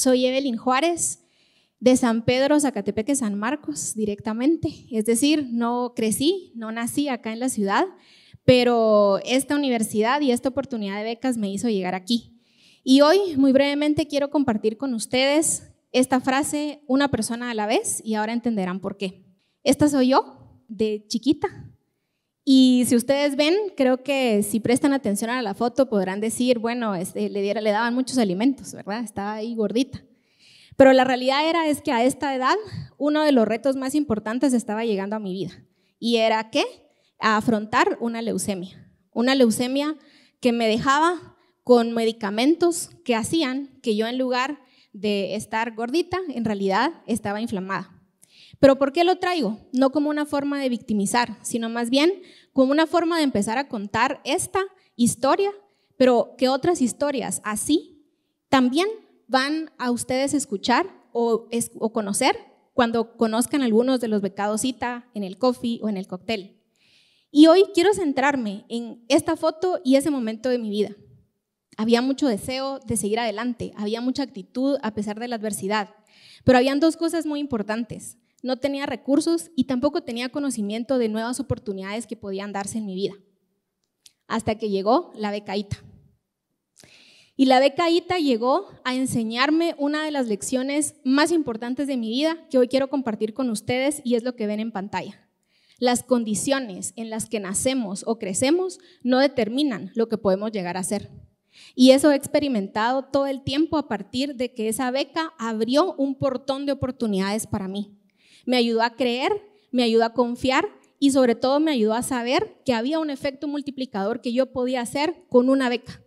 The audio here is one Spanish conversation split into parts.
Soy Evelyn Juárez, de San Pedro, Zacatepeque, San Marcos, directamente. Es decir, no crecí, no nací acá en la ciudad, pero esta universidad y esta oportunidad de becas me hizo llegar aquí. Y hoy, muy brevemente, quiero compartir con ustedes esta frase, una persona a la vez, y ahora entenderán por qué. Esta soy yo, de chiquita, y si ustedes ven, creo que si prestan atención a la foto podrán decir, bueno, este, le, diera, le daban muchos alimentos, ¿verdad? Estaba ahí gordita. Pero la realidad era es que a esta edad uno de los retos más importantes estaba llegando a mi vida. Y era qué? A afrontar una leucemia. Una leucemia que me dejaba con medicamentos que hacían que yo en lugar de estar gordita, en realidad estaba inflamada. Pero ¿por qué lo traigo? No como una forma de victimizar, sino más bien como una forma de empezar a contar esta historia, pero que otras historias así también van a ustedes escuchar o, conocer cuando conozcan algunos de los becados cita en el coffee o en el cóctel. Y hoy quiero centrarme en esta foto y ese momento de mi vida. Había mucho deseo de seguir adelante, había mucha actitud a pesar de la adversidad, pero habían dos cosas muy importantes. No tenía recursos y tampoco tenía conocimiento de nuevas oportunidades que podían darse en mi vida. Hasta que llegó la becaíta. Y la becaíta llegó a enseñarme una de las lecciones más importantes de mi vida que hoy quiero compartir con ustedes y es lo que ven en pantalla. Las condiciones en las que nacemos o crecemos no determinan lo que podemos llegar a ser. Y eso he experimentado todo el tiempo a partir de que esa beca abrió un portón de oportunidades para mí. Me ayudó a creer, me ayudó a confiar y sobre todo me ayudó a saber que había un efecto multiplicador que yo podía hacer con una beca.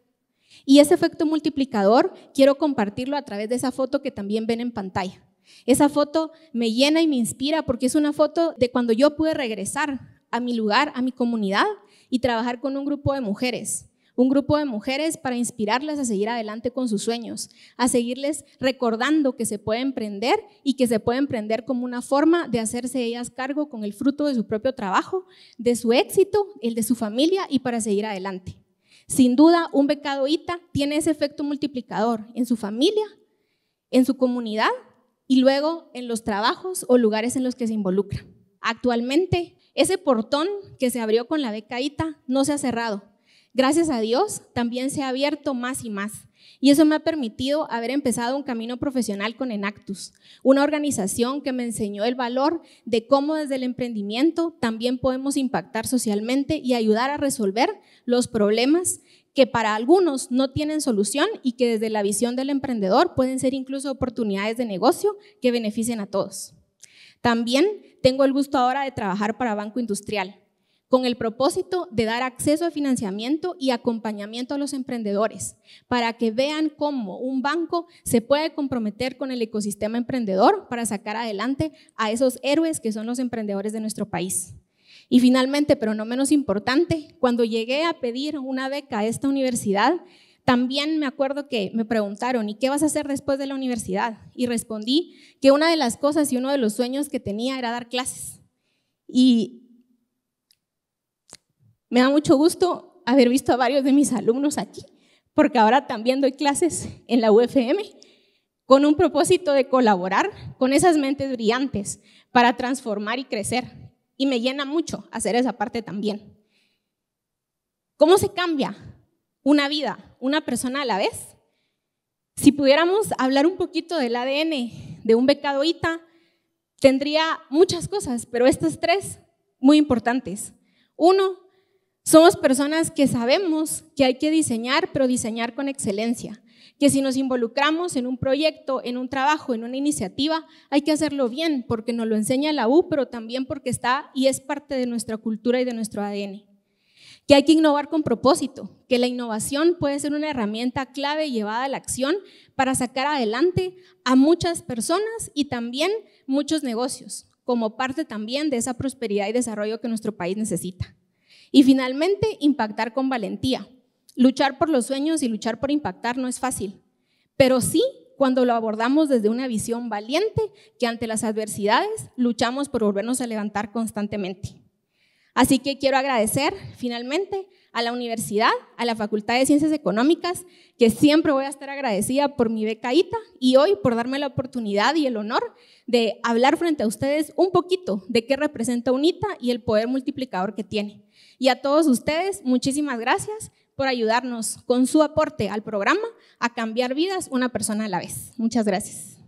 Y ese efecto multiplicador quiero compartirlo a través de esa foto que también ven en pantalla. Esa foto me llena y me inspira porque es una foto de cuando yo pude regresar a mi lugar, a mi comunidad y trabajar con un grupo de mujeres un grupo de mujeres para inspirarlas a seguir adelante con sus sueños, a seguirles recordando que se puede emprender y que se puede emprender como una forma de hacerse ellas cargo con el fruto de su propio trabajo, de su éxito, el de su familia y para seguir adelante. Sin duda, un becado ITA tiene ese efecto multiplicador en su familia, en su comunidad y luego en los trabajos o lugares en los que se involucra. Actualmente, ese portón que se abrió con la beca ITA no se ha cerrado, Gracias a Dios, también se ha abierto más y más. Y eso me ha permitido haber empezado un camino profesional con Enactus, una organización que me enseñó el valor de cómo desde el emprendimiento también podemos impactar socialmente y ayudar a resolver los problemas que para algunos no tienen solución y que desde la visión del emprendedor pueden ser incluso oportunidades de negocio que beneficien a todos. También tengo el gusto ahora de trabajar para Banco Industrial, con el propósito de dar acceso a financiamiento y acompañamiento a los emprendedores, para que vean cómo un banco se puede comprometer con el ecosistema emprendedor para sacar adelante a esos héroes que son los emprendedores de nuestro país. Y finalmente, pero no menos importante, cuando llegué a pedir una beca a esta universidad, también me acuerdo que me preguntaron, ¿y qué vas a hacer después de la universidad? Y respondí que una de las cosas y uno de los sueños que tenía era dar clases. Y me da mucho gusto haber visto a varios de mis alumnos aquí, porque ahora también doy clases en la UFM con un propósito de colaborar con esas mentes brillantes para transformar y crecer. Y me llena mucho hacer esa parte también. ¿Cómo se cambia una vida, una persona a la vez? Si pudiéramos hablar un poquito del ADN de un becadoita, tendría muchas cosas, pero estas tres muy importantes. Uno, somos personas que sabemos que hay que diseñar, pero diseñar con excelencia. Que si nos involucramos en un proyecto, en un trabajo, en una iniciativa, hay que hacerlo bien, porque nos lo enseña la U, pero también porque está y es parte de nuestra cultura y de nuestro ADN. Que hay que innovar con propósito, que la innovación puede ser una herramienta clave llevada a la acción para sacar adelante a muchas personas y también muchos negocios, como parte también de esa prosperidad y desarrollo que nuestro país necesita. Y finalmente, impactar con valentía. Luchar por los sueños y luchar por impactar no es fácil, pero sí cuando lo abordamos desde una visión valiente que ante las adversidades luchamos por volvernos a levantar constantemente. Así que quiero agradecer finalmente a la universidad, a la Facultad de Ciencias Económicas, que siempre voy a estar agradecida por mi becaíta y hoy por darme la oportunidad y el honor de hablar frente a ustedes un poquito de qué representa UNITA y el poder multiplicador que tiene. Y a todos ustedes, muchísimas gracias por ayudarnos con su aporte al programa a cambiar vidas una persona a la vez. Muchas gracias.